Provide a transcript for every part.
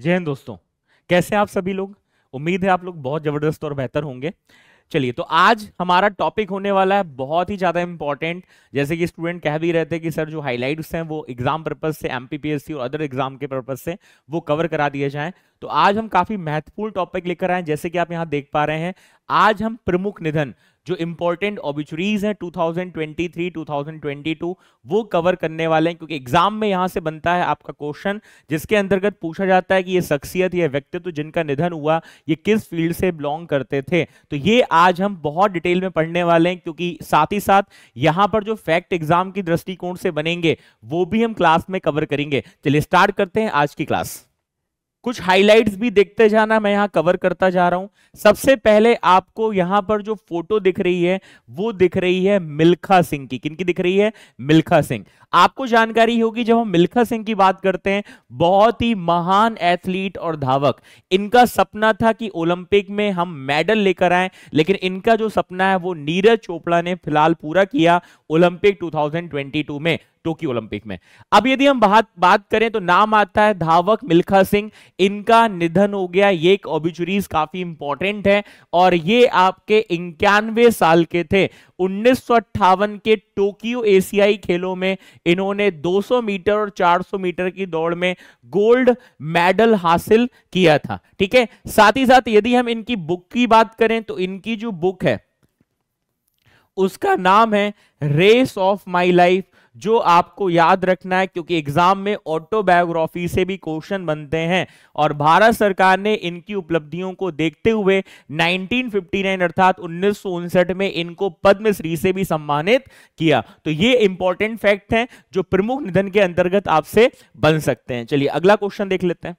जय हिंद दोस्तों कैसे आप सभी लोग उम्मीद है आप लोग बहुत जबरदस्त और बेहतर होंगे चलिए तो आज हमारा टॉपिक होने वाला है बहुत ही ज़्यादा इंपॉर्टेंट जैसे कि स्टूडेंट कह भी रहते हैं कि सर जो हाईलाइट्स हैं वो एग्जाम पर्पज से एम और अदर एग्जाम के पर्पज से वो कवर करा दिए जाए तो आज हम काफ़ी महत्वपूर्ण टॉपिक लेकर आए जैसे कि आप यहां देख पा रहे हैं आज हम प्रमुख निधन जो इंपॉर्टेंट ऑबिचुरीज हैं 2023 2022 वो कवर करने वाले हैं क्योंकि एग्जाम में यहाँ से बनता है आपका क्वेश्चन जिसके अंतर्गत पूछा जाता है कि ये शख्सियत या व्यक्तित्व जिनका निधन हुआ ये किस फील्ड से बिलोंग करते थे तो ये आज हम बहुत डिटेल में पढ़ने वाले हैं क्योंकि साथ ही साथ यहाँ पर जो फैक्ट एग्जाम की दृष्टिकोण से बनेंगे वो भी हम क्लास में कवर करेंगे चलिए स्टार्ट करते हैं आज की क्लास कुछ हाइलाइट्स भी देखते जाना मैं यहां कवर करता जा रहा हूं सबसे पहले आपको यहां पर जो फोटो दिख रही है वो दिख रही है मिल्खा सिंह की किनकी दिख रही है मिल्खा सिंह आपको जानकारी होगी जब हम मिल्खा सिंह की बात करते हैं बहुत ही महान एथलीट और धावक इनका सपना था कि ओलंपिक में हम मेडल लेकर आए लेकिन इनका जो सपना है वो नीरज चोपड़ा ने फिलहाल पूरा किया ओलंपिक टू में टोक्यो ओलंपिक में अब यदि हम बात बात करें तो नाम आता है धावक मिल्खा सिंह इनका निधन हो गया ये एक ऑबिचुरीज काफी इंपॉर्टेंट है और ये आपके इक्यानवे साल के थे उन्नीस के टोक्यो एशियाई खेलों में इन्होंने 200 मीटर और 400 मीटर की दौड़ में गोल्ड मेडल हासिल किया था ठीक है साथ ही साथ यदि हम इनकी बुक की बात करें तो इनकी जो बुक है उसका नाम है रेस ऑफ माई लाइफ जो आपको याद रखना है क्योंकि एग्जाम में ऑटोबायोग्राफी से भी क्वेश्चन बनते हैं और भारत सरकार ने इनकी उपलब्धियों को देखते हुए 1959 अर्थात उन्नीस में इनको पद्मश्री से भी सम्मानित किया तो ये इंपॉर्टेंट फैक्ट है जो प्रमुख निधन के अंतर्गत आपसे बन सकते हैं चलिए अगला क्वेश्चन देख लेते हैं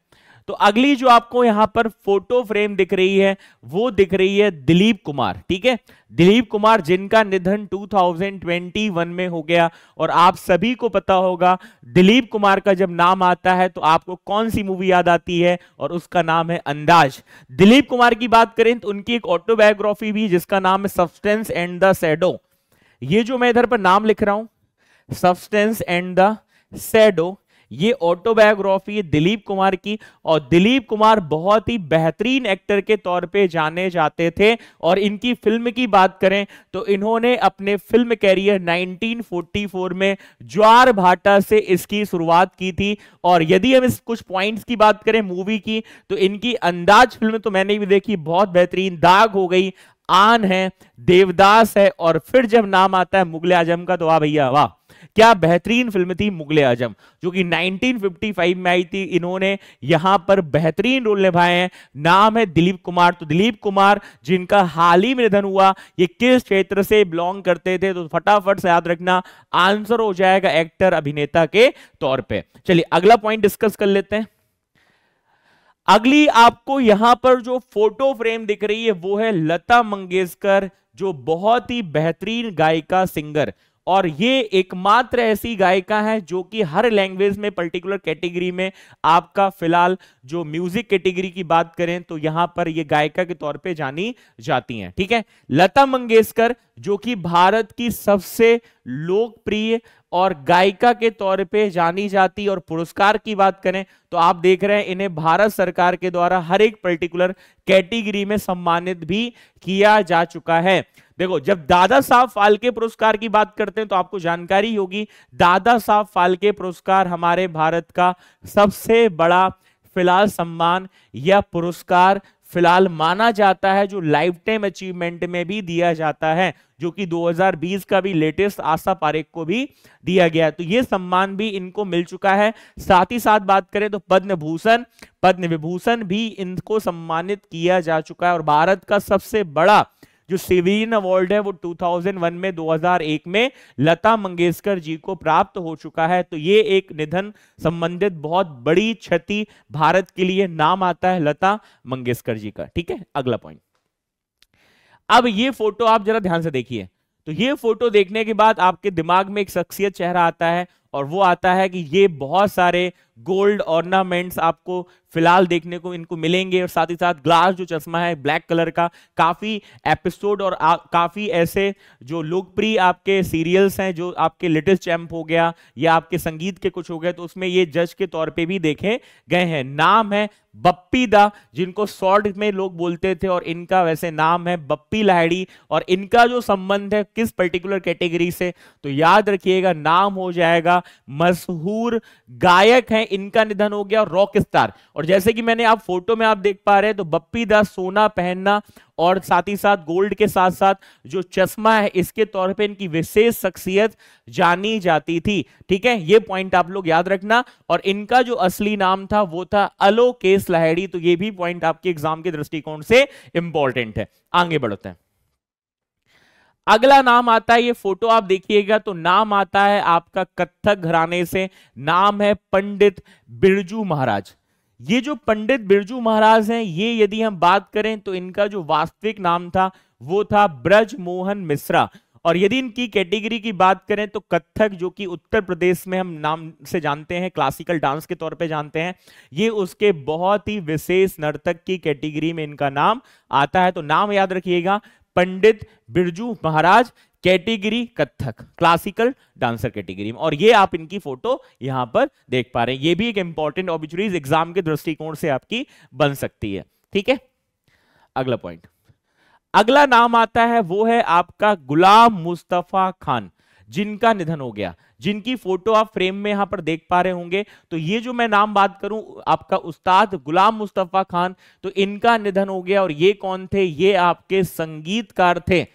तो अगली जो आपको यहां पर फोटो फ्रेम दिख रही है वो दिख रही है दिलीप कुमार ठीक है दिलीप कुमार जिनका निधन 2021 में हो गया और आप सभी को पता होगा दिलीप कुमार का जब नाम आता है तो आपको कौन सी मूवी याद आती है और उसका नाम है अंदाज दिलीप कुमार की बात करें तो उनकी एक ऑटोबायोग्राफी भी जिसका नाम है सब्सटेंस एंड द सैडो ये जो मैं इधर पर नाम लिख रहा हूं सब्सटेंस एंड द सैडो ये ऑटोबायोग्राफी दिलीप कुमार की और दिलीप कुमार बहुत ही बेहतरीन एक्टर के तौर पे जाने जाते थे और इनकी फिल्म की बात करें तो इन्होंने अपने फिल्म कैरियर 1944 में ज्वार भाटा से इसकी शुरुआत की थी और यदि हम इस कुछ पॉइंट्स की बात करें मूवी की तो इनकी अंदाज फिल्म तो मैंने भी देखी बहुत बेहतरीन दाग हो गई आन है देवदास है और फिर जब नाम आता है मुगल आजम का तो वाह भैया वाह क्या बेहतरीन फिल्म थी मुगले आजम जो कि 1955 में आई थी इन्होंने यहां पर बेहतरीन रोल निभाए हैं नाम है दिलीप कुमार तो दिलीप कुमार जिनका हाल ही में निधन हुआ ये किस क्षेत्र से बिलोंग करते थे तो फटाफट से याद रखना आंसर हो जाएगा एक्टर अभिनेता के तौर पर चलिए अगला पॉइंट डिस्कस कर लेते हैं अगली आपको यहां पर जो फोटो फ्रेम दिख रही है वो है लता मंगेशकर जो बहुत ही बेहतरीन गायिका सिंगर और ये एकमात्र ऐसी गायिका है जो कि हर लैंग्वेज में पर्टिकुलर कैटेगरी में आपका फिलहाल जो म्यूजिक कैटेगरी की बात करें तो यहां पर ये गायिका के तौर पे जानी जाती हैं ठीक है लता मंगेशकर जो कि भारत की सबसे लोकप्रिय और गायिका के तौर पे जानी जाती और पुरस्कार की बात करें तो आप देख रहे हैं इन्हें भारत सरकार के द्वारा हर एक पर्टिकुलर कैटेगरी में सम्मानित भी किया जा चुका है देखो जब दादा साहब फालके पुरस्कार की बात करते हैं तो आपको जानकारी होगी दादा साहब फालके पुरस्कार हमारे भारत का सबसे बड़ा फिलहाल सम्मान या पुरस्कार फिलहाल माना जाता है जो लाइफ टाइम अचीवमेंट में भी दिया जाता है जो कि 2020 का भी लेटेस्ट आशा पारेख को भी दिया गया है तो ये सम्मान भी इनको मिल चुका है साथ ही साथ बात करें तो पद्म भूषण पद्म विभूषण भी इनको सम्मानित किया जा चुका है और भारत का सबसे बड़ा जो सिवीन अवार्ड है वो 2001 में 2001 में लता मंगेशकर जी को प्राप्त हो चुका है तो ये एक निधन संबंधित बहुत बड़ी क्षति भारत के लिए नाम आता है लता मंगेशकर जी का ठीक है अगला पॉइंट अब ये फोटो आप जरा ध्यान से देखिए तो ये फोटो देखने के बाद आपके दिमाग में एक शख्सियत चेहरा आता है और वो आता है कि ये बहुत सारे गोल्ड ऑर्नामेंट्स आपको फिलहाल देखने को इनको मिलेंगे और साथ ही साथ ग्लास जो चश्मा है ब्लैक कलर का काफ़ी एपिसोड और आ, काफ़ी ऐसे जो लोकप्रिय आपके सीरियल्स हैं जो आपके लेटेस्ट चैम्प हो गया या आपके संगीत के कुछ हो गए तो उसमें ये जज के तौर पे भी देखे गए हैं नाम है बप्पी दा जिनको शॉर्ट में लोग बोलते थे और इनका वैसे नाम है बप्पी लाहड़ी और इनका जो संबंध है किस पर्टिकुलर कैटेगरी से तो याद रखिएगा नाम हो जाएगा मशहूर गायक हैं इनका निधन हो गया रॉक स्टार और जैसे कि मैंने आप फोटो में आप देख पा रहे हैं तो बप्पी दास सोना पहनना और साथ ही साथ गोल्ड के साथ साथ जो चश्मा है इसके तौर पे इनकी विशेष शख्सियत जानी जाती थी ठीक है ये पॉइंट आप लोग याद रखना और इनका जो असली नाम था वो था अलोकेश लहड़ी तो ये भी पॉइंट आपके एग्जाम के दृष्टिकोण से इंपॉर्टेंट है आगे बढ़ते हैं अगला नाम आता है ये फोटो आप देखिएगा तो नाम आता है आपका कत्थक घराने से नाम है पंडित बिरजू महाराज ये जो पंडित बिरजू महाराज हैं ये यदि हम बात करें तो इनका जो वास्तविक नाम था वो था ब्रज मोहन मिश्रा और यदि इनकी कैटेगरी की बात करें तो कत्थक जो कि उत्तर प्रदेश में हम नाम से जानते हैं क्लासिकल डांस के तौर पे जानते हैं ये उसके बहुत ही विशेष नर्तक की कैटेगरी में इनका नाम आता है तो नाम याद रखिएगा Pandit Birju Maharaj category Kathak classical dancer category में और ये आप इनकी फोटो यहां पर देख पा रहे हैं ये भी एक इंपॉर्टेंट ऑबिचुरीज एग्जाम के दृष्टिकोण से आपकी बन सकती है ठीक है अगला पॉइंट अगला नाम आता है वो है आपका गुलाम मुस्तफा खान जिनका निधन हो गया जिनकी फोटो आप फ्रेम में यहां पर देख पा रहे होंगे तो ये जो मैं नाम बात करूं आपका उस्ताद गुलाम मुस्तफा खान तो इनका निधन हो गया और ये कौन थे ये आपके संगीतकार थे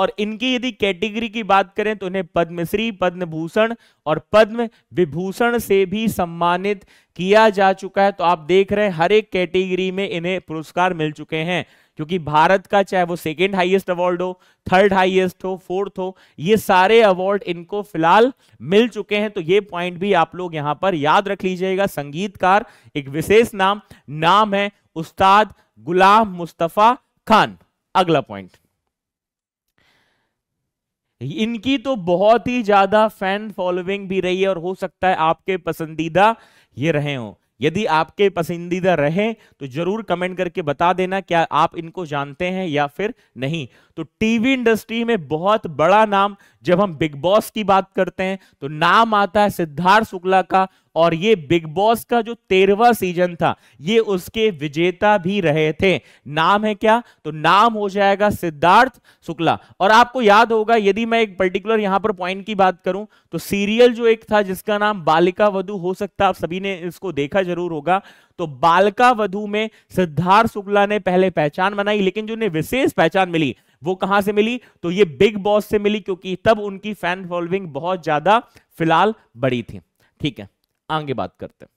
और इनकी यदि कैटेगरी की बात करें तो इन्हें पद्मश्री पद्म भूषण और पद्म विभूषण से भी सम्मानित किया जा चुका है तो आप देख रहे हैं हर एक कैटेगरी में इन्हें पुरस्कार मिल चुके हैं क्योंकि भारत का चाहे वो सेकेंड हाईएस्ट अवार्ड हो थर्ड हाईएस्ट हो फोर्थ हो ये सारे अवार्ड इनको फिलहाल मिल चुके हैं तो ये पॉइंट भी आप लोग यहां पर याद रख लीजिएगा संगीतकार एक विशेष नाम नाम है उस्ताद गुलाम मुस्तफा खान अगला पॉइंट इनकी तो बहुत ही ज्यादा फैन फॉलोइंग भी रही है और हो सकता है आपके पसंदीदा ये रहे हों यदि आपके पसंदीदा रहे तो जरूर कमेंट करके बता देना क्या आप इनको जानते हैं या फिर नहीं तो टीवी इंडस्ट्री में बहुत बड़ा नाम जब हम बिग बॉस की बात करते हैं तो नाम आता है सिद्धार्थ शुक्ला का और ये बिग बॉस का जो तेरवा सीजन था ये उसके विजेता भी रहे थे नाम है क्या तो नाम हो जाएगा सिद्धार्थ शुक्ला और आपको याद होगा यदि मैं एक पर्टिकुलर यहां पर पॉइंट की बात करूं तो सीरियल जो एक था जिसका नाम बालिका वधु हो सकता आप सभी ने इसको देखा जरूर होगा तो बालिका वधु में सिद्धार्थ शुक्ला ने पहले पहचान बनाई लेकिन जो उन्हें विशेष पहचान मिली वो कहां से मिली तो ये बिग बॉस से मिली क्योंकि तब उनकी फैन फॉलोइंग बहुत ज्यादा फिलहाल बड़ी थी ठीक है आगे बात करते हैं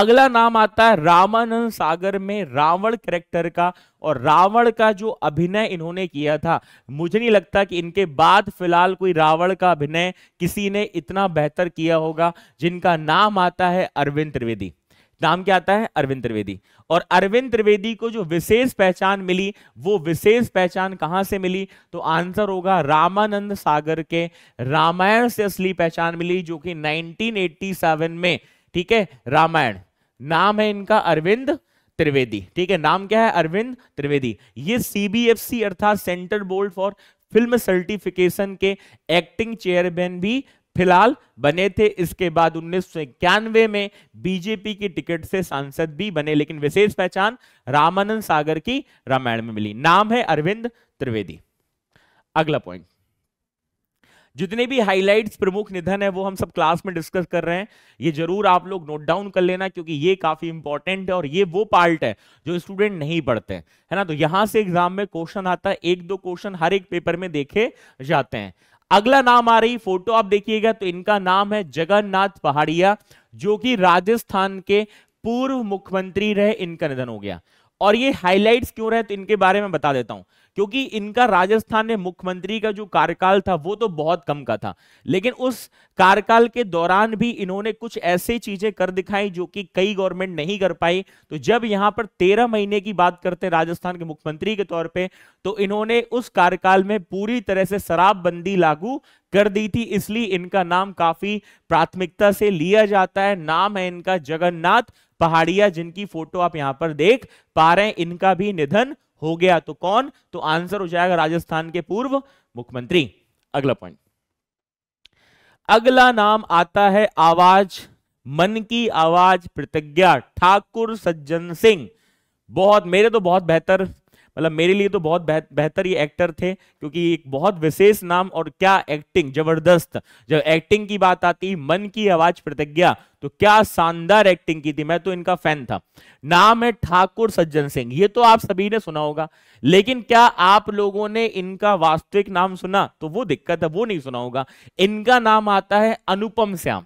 अगला नाम आता है रामानंद सागर में रावण कैरेक्टर का और रावण का जो अभिनय इन्होंने किया था मुझे नहीं लगता कि इनके बाद फिलहाल कोई रावण का अभिनय किसी ने इतना बेहतर किया होगा जिनका नाम आता है अरविंद त्रिवेदी नाम क्या आता है अरविंद त्रिवेदी और अरविंद त्रिवेदी को जो विशेष पहचान मिली वो विशेष पहचान कहां से मिली तो आंसर होगा रामानंद सागर के रामायण से असली पहचान मिली जो कि 1987 में ठीक है रामायण नाम है इनका अरविंद त्रिवेदी ठीक है नाम क्या है अरविंद त्रिवेदी ये सीबीएफसी अर्थात centre board for film certification के एक्टिंग चेयरमैन भी फिलहाल बने थे इसके बाद उन्नीस में बीजेपी की टिकट से सांसद भी बने लेकिन विशेष पहचान रामानंद सागर की रामायण में मिली नाम है अरविंद त्रिवेदी अगला पॉइंट जितने भी हाइलाइट्स प्रमुख निधन है वो हम सब क्लास में डिस्कस कर रहे हैं ये जरूर आप लोग नोट डाउन कर लेना क्योंकि ये काफी इंपॉर्टेंट है और ये वो पार्ट है जो स्टूडेंट नहीं पढ़ते हैं है ना तो यहां से एग्जाम में क्वेश्चन आता है एक दो क्वेश्चन हर एक पेपर में देखे जाते हैं अगला नाम आ रही फोटो आप देखिएगा तो इनका नाम है जगन्नाथ पहाड़िया जो कि राजस्थान के पूर्व मुख्यमंत्री रहे इनका निधन हो गया और ये हाईलाइट्स क्यों रहे तो इनके बारे में बता देता हूं क्योंकि इनका राजस्थान में मुख्यमंत्री का जो कार्यकाल था वो तो बहुत कम का था लेकिन उस कार्यकाल के दौरान भी इन्होंने कुछ ऐसी चीजें कर दिखाई जो कि कई गवर्नमेंट नहीं कर पाई तो जब यहां पर तेरह महीने की बात करते हैं राजस्थान के मुख्यमंत्री के तौर पे तो इन्होंने उस कार्यकाल में पूरी तरह से शराबबंदी लागू कर दी थी इसलिए इनका नाम काफी प्राथमिकता से लिया जाता है नाम है इनका जगन्नाथ पहाड़िया जिनकी फोटो आप यहां पर देख पा रहे हैं इनका भी निधन हो गया तो कौन तो आंसर हो जाएगा राजस्थान के पूर्व मुख्यमंत्री अगला पॉइंट अगला नाम आता है आवाज मन की आवाज प्रतिज्ञा ठाकुर सज्जन सिंह बहुत मेरे तो बहुत बेहतर मतलब मेरे लिए तो बहुत बेहतर ये एक्टर थे क्योंकि एक बहुत विशेष नाम और क्या एक्टिंग जबरदस्त जब एक्टिंग की बात आती मन की आवाज प्रतिज्ञा तो क्या शानदार एक्टिंग की थी मैं तो इनका फैन था नाम है ठाकुर सज्जन सिंह ये तो आप सभी ने सुना होगा लेकिन क्या आप लोगों ने इनका वास्तविक नाम सुना तो वो दिक्कत है वो नहीं सुना होगा इनका नाम आता है अनुपम श्याम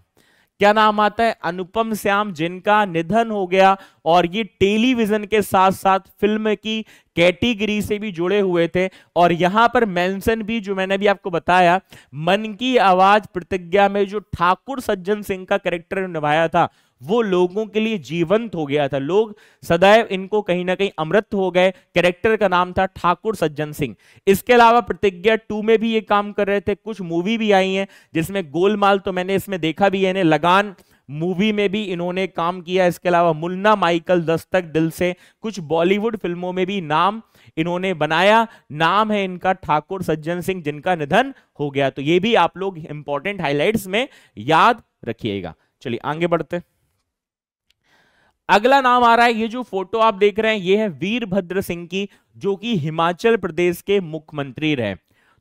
क्या नाम आता है अनुपम श्याम जिनका निधन हो गया और ये टेलीविजन के साथ साथ फिल्म की कैटेगरी से भी जुड़े हुए थे और यहां पर मेंशन भी जो मैंने भी आपको बताया मन की आवाज प्रतिज्ञा में जो ठाकुर सज्जन सिंह का कैरेक्टर निभाया था वो लोगों के लिए जीवंत हो गया था लोग सदैव इनको कहीं ना कहीं अमृत हो गए कैरेक्टर का नाम था ठाकुर सज्जन सिंह इसके अलावा प्रतिज्ञा टू में भी ये काम कर रहे थे कुछ मूवी भी आई हैं जिसमें गोलमाल तो मैंने इसमें देखा भी है ने लगान मूवी में भी इन्होंने काम किया इसके अलावा मुन्ना माइकल दस्तक दिल से कुछ बॉलीवुड फिल्मों में भी नाम इन्होंने बनाया नाम है इनका ठाकुर सज्जन सिंह जिनका निधन हो गया तो ये भी आप लोग इंपॉर्टेंट हाईलाइट्स में याद रखिएगा चलिए आगे बढ़ते हैं अगला नाम आ रहा है ये जो फोटो आप देख रहे हैं ये है वीरभद्र सिंह की जो कि हिमाचल प्रदेश के मुख्यमंत्री रहे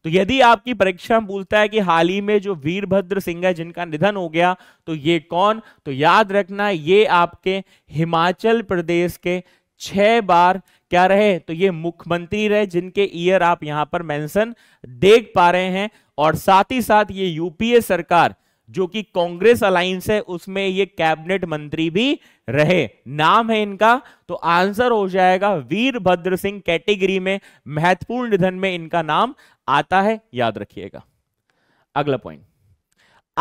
तो यदि आपकी परीक्षा में है कि हाल ही में जो वीरभद्र सिंह है जिनका निधन हो गया तो ये कौन तो याद रखना ये आपके हिमाचल प्रदेश के छह बार क्या रहे तो ये मुख्यमंत्री रहे जिनके ईयर आप यहां पर मेंशन देख पा रहे हैं और साथ ही साथ ये यूपीए सरकार जो कि कांग्रेस अलायंस है उसमें ये कैबिनेट मंत्री भी रहे नाम है इनका तो आंसर हो जाएगा वीरभद्र सिंह कैटेगरी में महत्वपूर्ण निधन में इनका नाम आता है याद रखिएगा अगला पॉइंट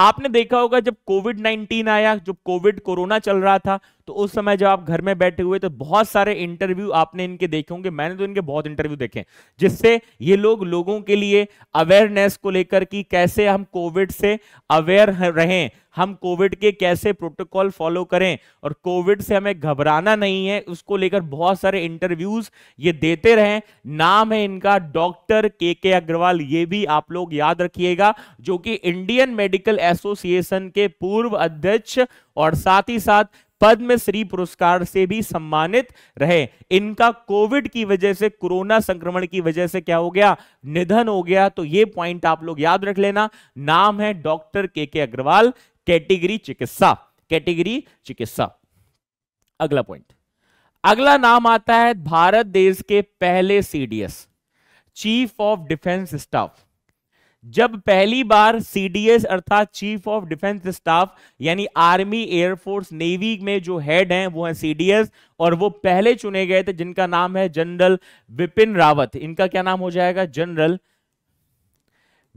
आपने देखा होगा जब कोविड 19 आया जब कोविड कोरोना चल रहा था तो उस समय जब आप घर में बैठे हुए तो बहुत सारे इंटरव्यू आपने इनके देखे होंगे मैंने तो इनके बहुत इंटरव्यू देखे जिससे ये लोग लोगों के लिए अवेयरनेस को लेकर कि कैसे हम कोविड से अवेयर रहें हम कोविड के कैसे प्रोटोकॉल फॉलो करें और कोविड से हमें घबराना नहीं है उसको लेकर बहुत सारे इंटरव्यूज ये देते रहे नाम है इनका डॉक्टर के के अग्रवाल ये भी आप लोग याद रखिएगा जो कि इंडियन मेडिकल एसोसिएशन के पूर्व अध्यक्ष और साथ ही साथ पद्मश्री पुरस्कार से भी सम्मानित रहे इनका कोविड की वजह से कोरोना संक्रमण की वजह से क्या हो गया निधन हो गया तो ये पॉइंट आप लोग याद रख लेना नाम है डॉक्टर के के अग्रवाल कैटेगरी चिकित्सा कैटेगरी चिकित्सा अगला पॉइंट अगला नाम आता है भारत देश के पहले CDS chief of defence staff जब पहली बार सीडीएस अर्थात चीफ ऑफ डिफेंस स्टाफ यानी आर्मी एयरफोर्स नेवी में जो हेड हैं वो हैं सीडीएस और वो पहले चुने गए थे जिनका नाम है जनरल विपिन रावत इनका क्या नाम हो जाएगा जनरल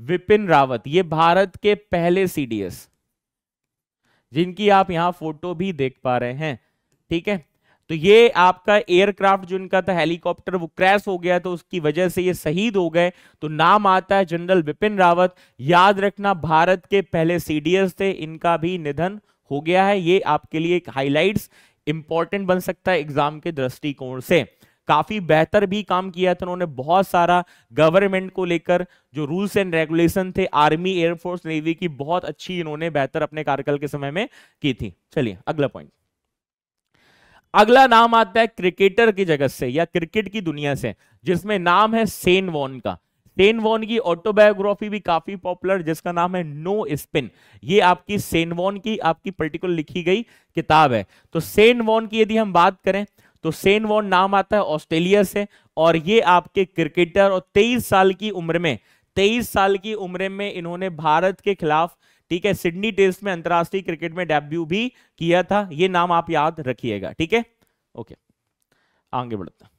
विपिन रावत ये भारत के पहले सीडीएस जिनकी आप यहां फोटो भी देख पा रहे हैं ठीक है तो ये आपका एयरक्राफ्ट जो इनका था हेलीकॉप्टर वो क्रैश हो गया तो उसकी वजह से ये शहीद हो गए तो नाम आता है जनरल बिपिन रावत याद रखना भारत के पहले सीडीएस थे इनका भी निधन हो गया है ये आपके लिए एक हाईलाइट्स इंपॉर्टेंट बन सकता है एग्जाम के दृष्टिकोण से काफी बेहतर भी काम किया था उन्होंने बहुत सारा गवर्नमेंट को लेकर जो रूल्स एंड रेगुलेशन थे आर्मी एयरफोर्स नेवी की बहुत अच्छी इन्होंने बेहतर अपने कार्यकाल के समय में की थी चलिए अगला पॉइंट अगला नाम आता है क्रिकेटर की जगत से या क्रिकेट की दुनिया से जिसमें नाम है सेन वॉन का सेन वॉन की ऑटोबायोग्राफी भी काफी पॉपुलर जिसका नाम है नो स्पिन ये आपकी सेन वॉन की आपकी पर्टिकुलर लिखी गई किताब है तो सेन वॉन की यदि हम बात करें तो सेन वॉन नाम आता है ऑस्ट्रेलिया से और ये आपके क्रिकेटर और तेईस साल की उम्र में तेईस साल की उम्र में इन्होंने भारत के खिलाफ ठीक है सिडनी टेस्ट में अंतरराष्ट्रीय क्रिकेट में डेब्यू भी किया था ये नाम आप याद रखिएगा ठीक है ओके आगे बढ़ते हैं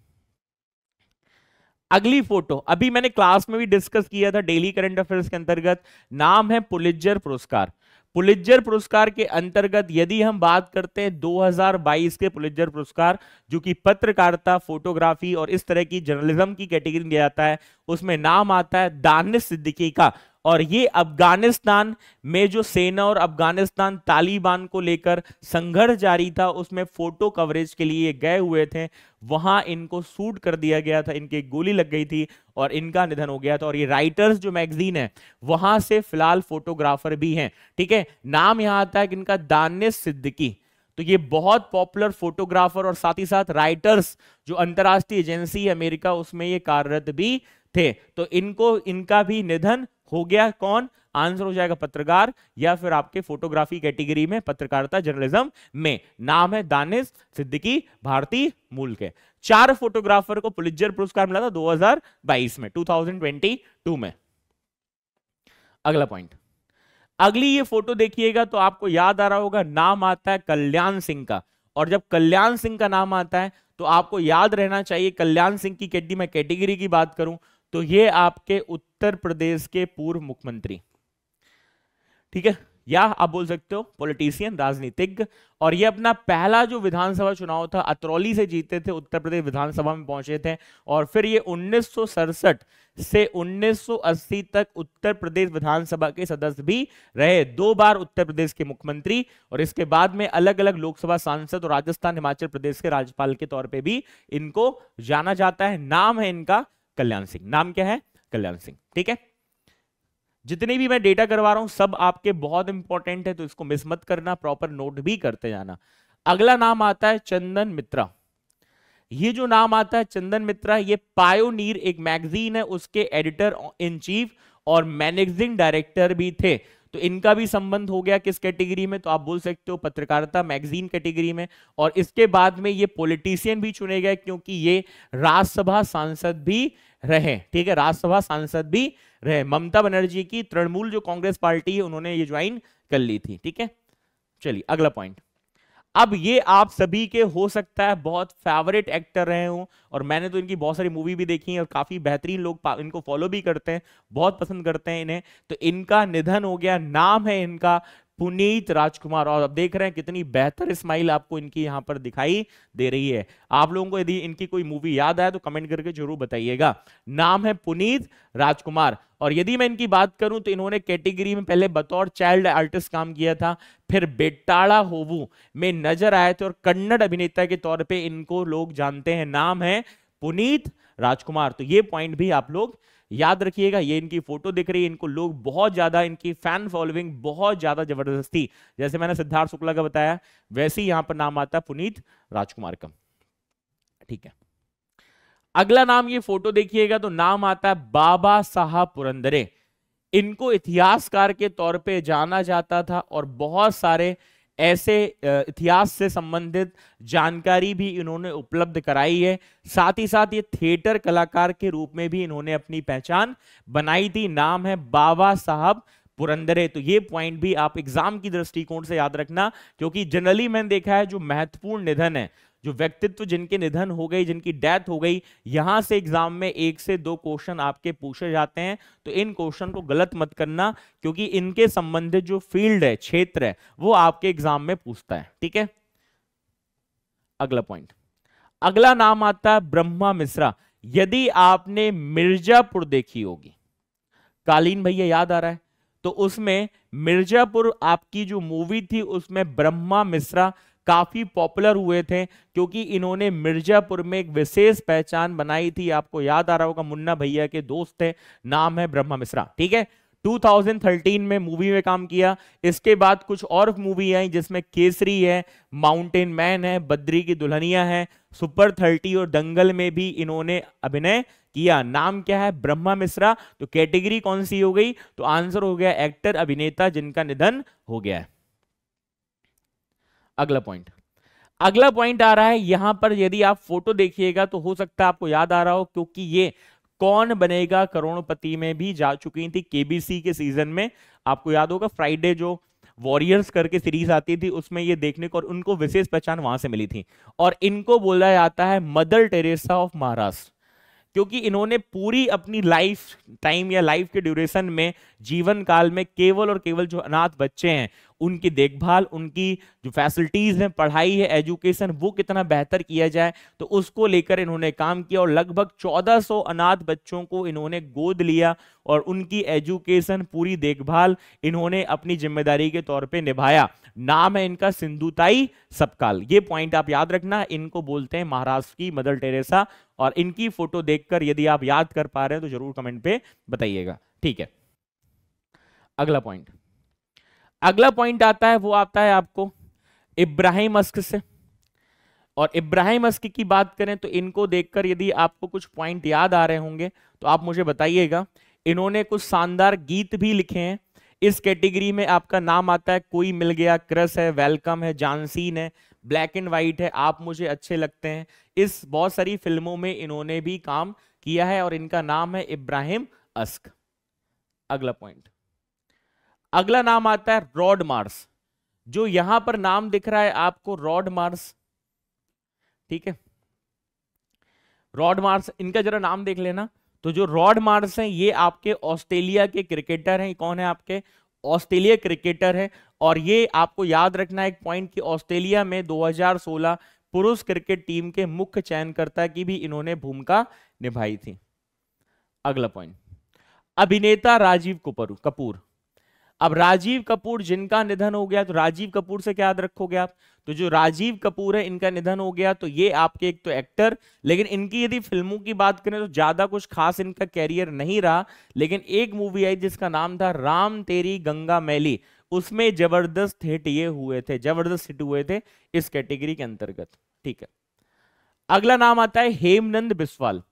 अगली फोटो अभी मैंने क्लास में भी डिस्कस किया था डेली करंट अफेयर्स के अंतर्गत नाम है पुलिजर पुरस्कार पुलिजर पुरस्कार के अंतर्गत यदि हम बात करते हैं 2022 के पुलिजर पुरस्कार जो कि पत्रकारिता फोटोग्राफी और इस तरह की जर्नलिज्म की कैटेगरी दिया जाता है उसमें नाम आता है दानिश सिद्दीकी का और ये अफगानिस्तान में जो सेना और अफगानिस्तान तालिबान को लेकर संघर्ष जारी था उसमें फोटो कवरेज के लिए गए हुए थे वहां इनको सूट कर दिया गया था इनके गोली लग गई थी और इनका निधन हो गया था और ये राइटर्स जो मैगजीन है वहां से फिलहाल फोटोग्राफर भी हैं ठीक है नाम यहाँ आता है कि इनका दानिश सिद्दीकी तो ये बहुत पॉपुलर फोटोग्राफर और साथ ही साथ राइटर्स जो अंतर्राष्ट्रीय एजेंसी है अमेरिका उसमें ये कार्यरत भी थे तो इनको इनका भी निधन हो गया कौन आंसर हो जाएगा पत्रकार या फिर आपके फोटोग्राफी कैटेगरी में पत्रकारिता जर्नलिज्म में नाम है दानिश सिद्दीकी भारतीय मूल के चार फोटोग्राफर को पुलिजर पुरस्कार मिला था 2022 में 2022 में अगला पॉइंट अगली ये फोटो देखिएगा तो आपको याद आ रहा होगा नाम आता है कल्याण सिंह का और जब कल्याण सिंह का नाम आता है तो आपको याद रहना चाहिए कल्याण सिंह की कैटी में कैटेगरी की बात करूं तो ये आपके उत्तर प्रदेश के पूर्व मुख्यमंत्री ठीक है या आप बोल सकते हो पॉलिटिशियन राजनीतिज्ञ और ये अपना पहला जो विधानसभा चुनाव था अतरौली से जीते थे उत्तर प्रदेश विधानसभा में पहुंचे थे और फिर ये उन्नीस से 1980 तक उत्तर प्रदेश विधानसभा के सदस्य भी रहे दो बार उत्तर प्रदेश के मुख्यमंत्री और इसके बाद में अलग अलग लोकसभा सांसद और राजस्थान हिमाचल प्रदेश के राज्यपाल के तौर पर भी इनको जाना जाता है नाम है इनका कल्याण सिंह नाम क्या है कल्याण सिंह ठीक है जितने भी मैं डेटा करवा रहा हूं सब आपके बहुत इंपॉर्टेंट है तो इसको मिस मत करना प्रॉपर नोट भी करते जाना अगला नाम आता है चंदन मित्रा ये जो नाम आता है चंदन मित्रा ये पायोनीर एक मैगजीन है उसके एडिटर इन चीफ और मैनेजिंग डायरेक्टर भी थे तो इनका भी संबंध हो गया किस कैटेगरी में तो आप बोल सकते हो पत्रकारिता मैगजीन कैटेगरी में और इसके बाद में ये पॉलिटिशियन भी चुने गए क्योंकि ये राज्यसभा सांसद भी रहे ठीक है राज्यसभा सांसद भी रहे ममता बनर्जी की तृणमूल जो कांग्रेस पार्टी है उन्होंने ये ज्वाइन कर ली थी ठीक है चलिए अगला पॉइंट अब ये आप सभी के हो सकता है बहुत फेवरेट एक्टर रहे हों और मैंने तो इनकी बहुत सारी मूवी भी देखी है और काफ़ी बेहतरीन लोग इनको फॉलो भी करते हैं बहुत पसंद करते हैं इन्हें तो इनका निधन हो गया नाम है इनका पुनीत राजकुमार और अब देख रहे हैं कितनी बेहतर स्माइल आपको इनकी यहाँ पर दिखाई दे रही है आप लोगों को यदि इनकी कोई मूवी याद आए तो कमेंट करके जरूर बताइएगा नाम है पुनीत राजकुमार और यदि मैं इनकी बात करूं तो इन्होंने कैटेगरी में पहले बतौर चाइल्ड आर्टिस्ट काम किया था फिर बेटाड़ा होवू में नजर आए थे और कन्नड़ अभिनेता के तौर पर इनको लोग जानते हैं नाम है पुनीत राजकुमार तो ये पॉइंट भी आप लोग याद रखिएगा ये इनकी फोटो दिख रही है इनको लोग बहुत ज्यादा इनकी फैन फॉलोइंग बहुत ज्यादा जबरदस्ती जैसे मैंने सिद्धार्थ शुक्ला का बताया वैसे ही यहां पर नाम आता है पुनीत राजकुमार का ठीक है अगला नाम ये फोटो देखिएगा तो नाम आता है बाबा साहब पुरंदरे इनको इतिहासकार के तौर पे जाना जाता था और बहुत सारे ऐसे इतिहास से संबंधित जानकारी भी इन्होंने उपलब्ध कराई है साथ ही साथ ये थिएटर कलाकार के रूप में भी इन्होंने अपनी पहचान बनाई थी नाम है बाबा साहब पुरंदरे तो ये पॉइंट भी आप एग्जाम की दृष्टिकोण से याद रखना क्योंकि जनरली मैंने देखा है जो महत्वपूर्ण निधन है जो व्यक्तित्व जिनके निधन हो गई जिनकी डेथ हो गई यहां से एग्जाम में एक से दो क्वेश्चन आपके पूछे जाते हैं तो इन क्वेश्चन को गलत मत करना क्योंकि इनके संबंधित जो फील्ड है क्षेत्र है वो आपके एग्जाम में पूछता है ठीक है अगला पॉइंट अगला नाम आता है ब्रह्मा मिश्रा यदि आपने मिर्जापुर देखी होगी कालीन भैया याद आ रहा है तो उसमें मिर्जापुर आपकी जो मूवी थी उसमें ब्रह्मा मिश्रा काफ़ी पॉपुलर हुए थे क्योंकि इन्होंने मिर्जापुर में एक विशेष पहचान बनाई थी आपको याद आ रहा होगा मुन्ना भैया के दोस्त थे नाम है ब्रह्मा मिश्रा ठीक है 2013 में मूवी में काम किया इसके बाद कुछ और मूवी आई जिसमें केसरी है माउंटेन मैन है बद्री की दुल्हनिया है सुपर थर्टी और दंगल में भी इन्होंने अभिनय किया नाम क्या है ब्रह्मा मिश्रा तो कैटेगरी कौन सी हो गई तो आंसर हो गया एक्टर अभिनेता जिनका निधन हो गया है अगला पॉइंट अगला पॉइंट आ रहा है यहां पर यदि आप फोटो देखिएगा तो हो सकता है आपको याद आ रहा हो क्योंकि ये कौन बनेगा करोड़पति में भी जा चुकी थी केबीसी के सीजन में आपको याद होगा फ्राइडे जो वॉरियर्स करके सीरीज आती थी उसमें ये देखने को और उनको विशेष पहचान वहां से मिली थी और इनको बोला जाता है मदर टेरेसा ऑफ महाराष्ट्र क्योंकि इन्होंने पूरी अपनी लाइफ टाइम या लाइफ के ड्यूरेशन में जीवन काल में केवल और केवल जो अनाथ बच्चे हैं उनकी देखभाल उनकी जो फैसिलिटीज़ हैं पढ़ाई है एजुकेशन वो कितना बेहतर किया जाए तो उसको लेकर इन्होंने काम किया और लगभग 1400 अनाथ बच्चों को इन्होंने गोद लिया और उनकी एजुकेशन पूरी देखभाल इन्होंने अपनी जिम्मेदारी के तौर पे निभाया नाम है इनका सिंधुताई सपकाल ये पॉइंट आप याद रखना इनको बोलते हैं महाराष्ट्र की मदर टेरेसा और इनकी फोटो देखकर यदि आप याद कर पा रहे हैं तो जरूर कमेंट पे बताइएगा ठीक है अगला पॉइंट अगला पॉइंट आता है वो आता है आपको इब्राहिम अस्क से और इब्राहिम अस्क की बात करें तो इनको देखकर यदि आपको कुछ पॉइंट याद आ रहे होंगे तो आप मुझे बताइएगा इन्होंने कुछ शानदार गीत भी लिखे हैं इस कैटेगरी में आपका नाम आता है कोई मिल गया क्रस है वेलकम है जानसीन है ब्लैक एंड वाइट है आप मुझे अच्छे लगते हैं इस बहुत सारी फिल्मों में इन्होंने भी काम किया है और इनका नाम है इब्राहिम अस्क अगला पॉइंट अगला नाम आता है रॉड मार्स जो यहां पर नाम दिख रहा है आपको रॉड मार्स ठीक है रॉड मार्स इनका जरा नाम देख लेना तो जो रॉड मार्स हैं ये आपके ऑस्ट्रेलिया के क्रिकेटर हैं कौन है आपके ऑस्ट्रेलिया क्रिकेटर है और ये आपको याद रखना एक पॉइंट कि ऑस्ट्रेलिया में 2016 पुरुष क्रिकेट टीम के मुख्य चयनकर्ता की भी इन्होंने भूमिका निभाई थी अगला पॉइंट अभिनेता राजीव कपूर कपूर अब राजीव कपूर जिनका निधन हो गया तो राजीव कपूर से क्या याद रखोगे आप तो जो राजीव कपूर है इनका निधन हो गया तो ये आपके एक तो एक्टर लेकिन इनकी यदि फिल्मों की बात करें तो ज्यादा कुछ खास इनका कैरियर नहीं रहा लेकिन एक मूवी आई जिसका नाम था राम तेरी गंगा मैली उसमें जबरदस्त हिट ये हुए थे जबरदस्त हिट हुए थे इस कैटेगरी के अंतर्गत ठीक है अगला नाम आता है हेमनंद बिस्वाल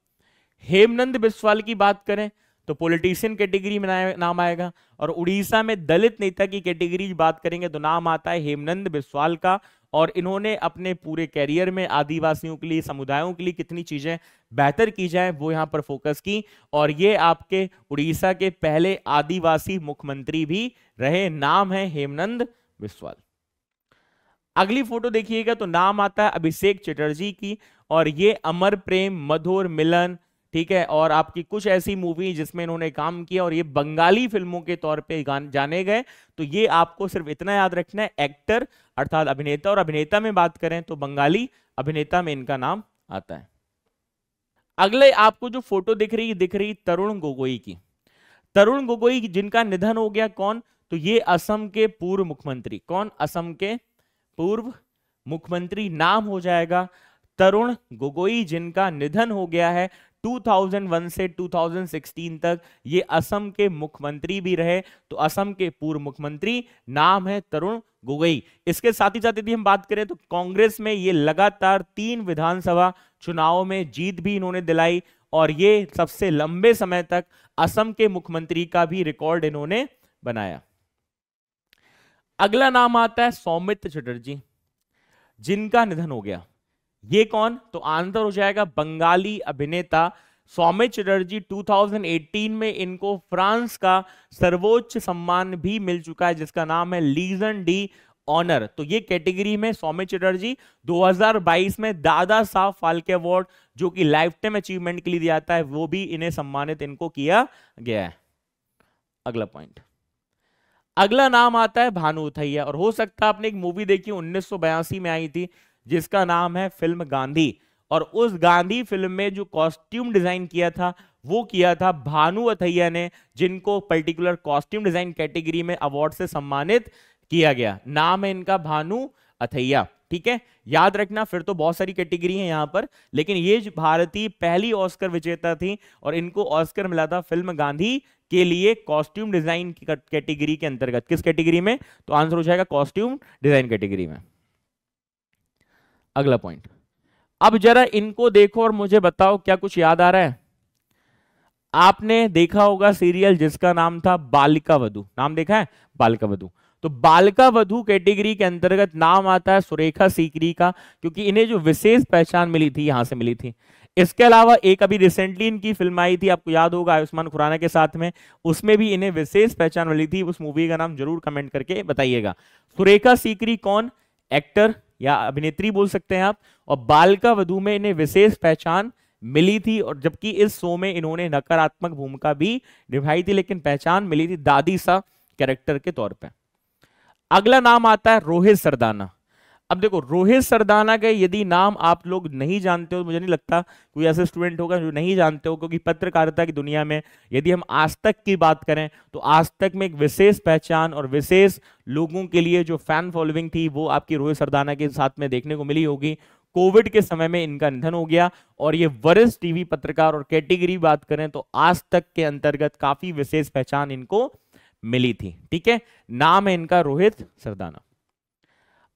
हेमनंद बिस्वाल की बात करें तो पॉलिटिशियन कैटेगरी में नाम आएगा और उड़ीसा में दलित नेता की कैटेगरी बात करेंगे तो नाम आता है हेमनंद बिस्वाल का और इन्होंने अपने पूरे कैरियर में आदिवासियों के लिए समुदायों के लिए कितनी चीजें बेहतर की जाए वो यहाँ पर फोकस की और ये आपके उड़ीसा के पहले आदिवासी मुख्यमंत्री भी रहे नाम है हेमनंद बिस्वाल अगली फोटो देखिएगा तो नाम आता है अभिषेक चटर्जी की और ये अमर प्रेम मधुर मिलन ठीक है और आपकी कुछ ऐसी मूवी जिसमें इन्होंने काम किया और ये बंगाली फिल्मों के तौर पे जाने गए तो ये आपको सिर्फ इतना याद रखना है एक्टर अर्थात अभिनेता और अभिनेता में बात करें तो बंगाली अभिनेता में इनका नाम आता है अगले आपको जो फोटो दिख रही दिख रही तरुण गोगोई की तरुण गोगोई जिनका निधन हो गया कौन तो ये असम के पूर्व मुख्यमंत्री कौन असम के पूर्व मुख्यमंत्री नाम हो जाएगा तरुण गोगोई जिनका निधन हो गया है 2001 से 2016 तक ये असम के मुख्यमंत्री भी रहे तो असम के पूर्व मुख्यमंत्री नाम है तरुण गोगई इसके साथ ही साथ यदि हम बात करें तो कांग्रेस में ये लगातार तीन विधानसभा चुनाव में जीत भी इन्होंने दिलाई और ये सबसे लंबे समय तक असम के मुख्यमंत्री का भी रिकॉर्ड इन्होंने बनाया अगला नाम आता है सौमित्र चटर्जी जिनका निधन हो गया ये कौन तो आंसर हो जाएगा बंगाली अभिनेता सौमित चटर्जी 2018 में इनको फ्रांस का सर्वोच्च सम्मान भी मिल चुका है जिसका नाम है लीजन डी ऑनर तो ये कैटेगरी में सौमित चटर्जी 2022 में दादा साहब फाल्के अवार्ड जो कि लाइफ टाइम अचीवमेंट के लिए दिया जाता है वो भी इन्हें सम्मानित इनको किया गया है अगला पॉइंट अगला नाम आता है भानु उथैया और हो सकता है आपने एक मूवी देखी उन्नीस में आई थी जिसका नाम है फिल्म गांधी और उस गांधी फिल्म में जो कॉस्ट्यूम डिजाइन किया था वो किया था भानु अथैया ने जिनको पर्टिकुलर कॉस्ट्यूम डिजाइन कैटेगरी में अवार्ड से सम्मानित किया गया नाम है इनका भानु अथैया ठीक है याद रखना फिर तो बहुत सारी कैटेगरी है यहाँ पर लेकिन ये भारतीय पहली ऑस्कर विजेता थी और इनको ऑस्कर मिला था फिल्म गांधी के लिए कॉस्ट्यूम डिजाइन कैटेगरी के अंतर्गत किस कैटेगरी में तो आंसर हो जाएगा कॉस्ट्यूम डिजाइन कैटेगरी में अगला पॉइंट अब जरा इनको देखो और मुझे बताओ क्या कुछ याद आ रहा है आपने देखा होगा सीरियल जिसका नाम था बालिका वधु नाम देखा है बालिका वधु तो बालिका वधु कैटेगरी के अंतर्गत नाम आता है सुरेखा सीकरी का क्योंकि इन्हें जो विशेष पहचान मिली थी यहां से मिली थी इसके अलावा एक अभी रिसेंटली इनकी फिल्म आई थी आपको याद होगा आयुष्मान खुराना के साथ में उसमें भी इन्हें विशेष पहचान मिली थी उस मूवी का नाम जरूर कमेंट करके बताइएगा सुरेखा सीकरी कौन एक्टर या अभिनेत्री बोल सकते हैं आप और बालका वधु में इन्हें विशेष पहचान मिली थी और जबकि इस शो में इन्होंने नकारात्मक भूमिका भी निभाई थी लेकिन पहचान मिली थी दादी सा कैरेक्टर के तौर पर अगला नाम आता है रोहित सरदाना अब देखो रोहित सरदाना के यदि नाम आप लोग नहीं जानते हो तो मुझे नहीं लगता कोई ऐसे स्टूडेंट होगा जो नहीं जानते हो क्योंकि पत्रकारिता की दुनिया में यदि हम आज तक की बात करें तो आज तक में एक विशेष पहचान और विशेष लोगों के लिए जो फैन फॉलोइंग थी वो आपकी रोहित सरदाना के साथ में देखने को मिली होगी कोविड के समय में इनका निधन हो गया और ये वरिष्ठ टीवी पत्रकार और कैटेगरी बात करें तो आज तक के अंतर्गत काफी विशेष पहचान इनको मिली थी ठीक है नाम है इनका रोहित सरदाना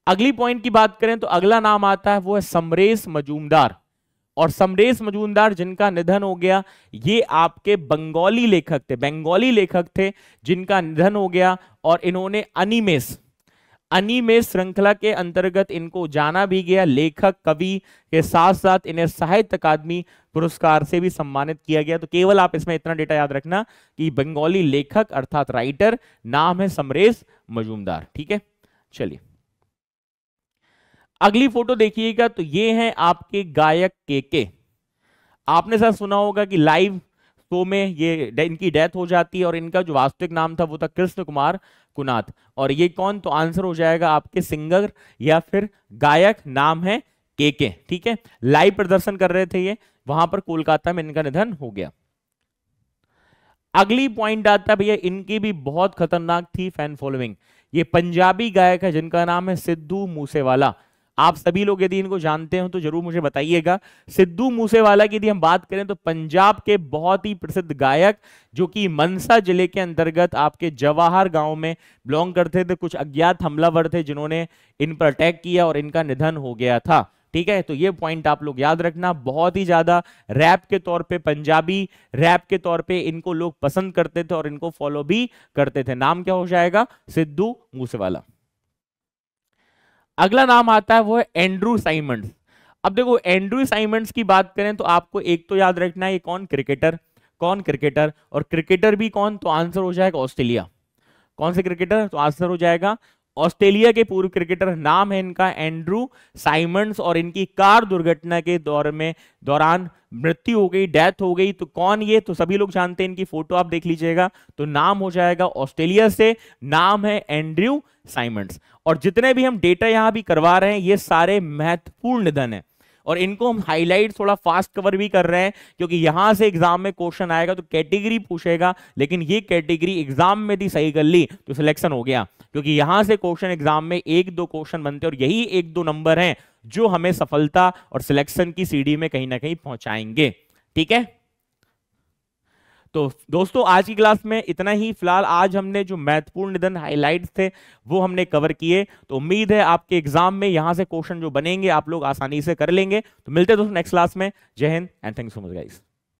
अगली पॉइंट की बात करें तो अगला नाम आता है वो है समरेश मजूमदार और समरेश मजूमदार जिनका निधन हो गया ये आपके बंगाली लेखक थे बंगाली लेखक थे जिनका निधन हो गया और इन्होंने अनिमेस अनिमेस श्रृंखला के अंतर्गत इनको जाना भी गया लेखक कवि के साथ साथ इन्हें साहित्य अकादमी पुरस्कार से भी सम्मानित किया गया तो केवल आप इसमें इतना डेटा याद रखना कि बंगाली लेखक अर्थात राइटर नाम है समरेश मजूमदार ठीक है चलिए अगली फोटो देखिएगा तो ये हैं आपके गायक के के आपने सर सुना होगा कि लाइव शो में ये इनकी डेथ हो जाती है और इनका जो वास्तविक नाम था वो था कृष्ण कुमार कुनाथ और ये कौन तो आंसर हो जाएगा आपके सिंगर या फिर गायक नाम है के के ठीक है लाइव प्रदर्शन कर रहे थे ये वहां पर कोलकाता में इनका निधन हो गया अगली पॉइंट आता भैया इनकी भी बहुत खतरनाक थी फैन फॉलोइंग ये पंजाबी गायक है जिनका नाम है सिद्धू मूसेवाला आप सभी लोग यदि इनको जानते हो तो जरूर मुझे बताइएगा सिद्धू मूसेवाला की यदि हम बात करें तो पंजाब के बहुत ही प्रसिद्ध गायक जो कि मनसा जिले के अंतर्गत आपके जवाहर गांव में बिलोंग करते थे कुछ अज्ञात हमलावर थे जिन्होंने इन पर अटैक किया और इनका निधन हो गया था ठीक है तो ये पॉइंट आप लोग याद रखना बहुत ही ज्यादा रैप के तौर पे पंजाबी रैप के तौर पे इनको लोग पसंद करते थे और इनको फॉलो भी करते थे नाम क्या हो जाएगा सिद्धू मूसेवाला अगला नाम आता है वो है एंड्रू साइमंड्स अब देखो एंड्रू साइमंड्स की बात करें तो आपको एक तो याद रखना है ये कौन क्रिकेटर कौन क्रिकेटर और क्रिकेटर भी कौन तो आंसर हो जाएगा ऑस्ट्रेलिया कौन से क्रिकेटर तो आंसर हो जाएगा ऑस्ट्रेलिया के पूर्व क्रिकेटर नाम है इनका एंड्रू साइमंड्स और इनकी कार दुर्घटना के दौर में दौरान मृत्यु हो गई डेथ हो गई तो कौन ये तो सभी लोग जानते हैं इनकी फोटो आप देख लीजिएगा तो नाम हो जाएगा ऑस्ट्रेलिया से नाम है एंड्रू साइमंड्स और जितने भी हम डेटा यहां भी करवा रहे हैं ये सारे महत्वपूर्ण निधन है और इनको हम हाईलाइट थोड़ा फास्ट कवर भी कर रहे हैं क्योंकि यहां से एग्जाम में क्वेश्चन आएगा तो कैटेगरी पूछेगा लेकिन ये कैटेगरी एग्जाम में दी सही कर ली तो सिलेक्शन हो गया क्योंकि यहां से क्वेश्चन एग्जाम में एक दो क्वेश्चन बनते और यही एक दो नंबर हैं जो हमें सफलता और सिलेक्शन की सीढ़ी में कहीं ना कहीं पहुंचाएंगे ठीक है तो दोस्तों आज की क्लास में इतना ही फिलहाल आज हमने जो महत्वपूर्ण निधन हाईलाइट थे वो हमने कवर किए तो उम्मीद है आपके एग्जाम में यहां से क्वेश्चन जो बनेंगे आप लोग आसानी से कर लेंगे तो मिलते हैं दोस्तों नेक्स्ट क्लास में Jai Hind and thank so much guys